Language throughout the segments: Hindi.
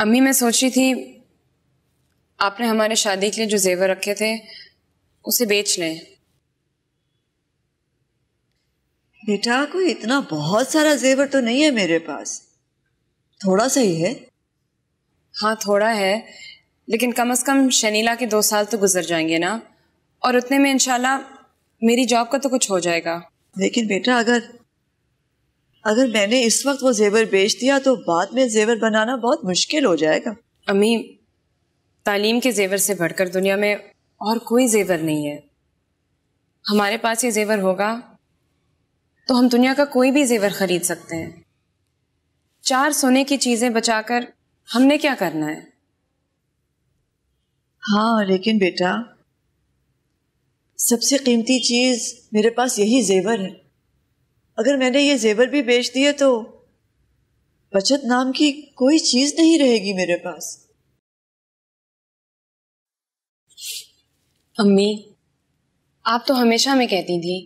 अम्मी मैं सोच रही थी आपने हमारे शादी के लिए जो जेवर रखे थे उसे बेच लें बेटा कोई इतना बहुत सारा जेवर तो नहीं है मेरे पास थोड़ा सा ही है हाँ थोड़ा है लेकिन कम से कम शनीला के दो साल तो गुजर जाएंगे ना और उतने में इंशाल्लाह मेरी जॉब का तो कुछ हो जाएगा लेकिन बेटा अगर अगर मैंने इस वक्त वो जेवर बेच दिया तो बाद में जेवर बनाना बहुत मुश्किल हो जाएगा अम्मी तालीम के जेवर से बढ़कर दुनिया में और कोई जेवर नहीं है हमारे पास ये जेवर होगा तो हम दुनिया का कोई भी जेवर खरीद सकते हैं चार सोने की चीजें बचाकर हमने क्या करना है हाँ लेकिन बेटा सबसे कीमती चीज मेरे पास यही जेवर है अगर मैंने ये जेवर भी बेच दिए तो बचत नाम की कोई चीज नहीं रहेगी मेरे पास अम्मी आप तो हमेशा हमें कहती थी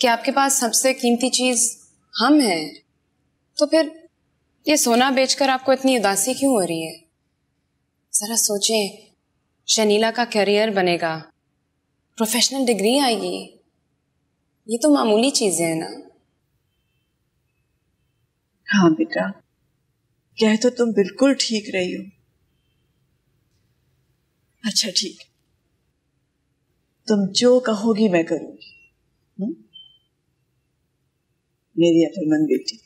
कि आपके पास सबसे कीमती चीज हम हैं तो फिर ये सोना बेचकर आपको इतनी उदासी क्यों हो रही है जरा सोचें शनीला का करियर बनेगा प्रोफेशनल डिग्री आएगी ये तो मामूली चीजें हैं ना हाँ बेटा यह तो तुम बिल्कुल ठीक रही हो अच्छा ठीक तुम जो कहोगी मैं करूंगी हम्म? मेरी मेरी मन बेटी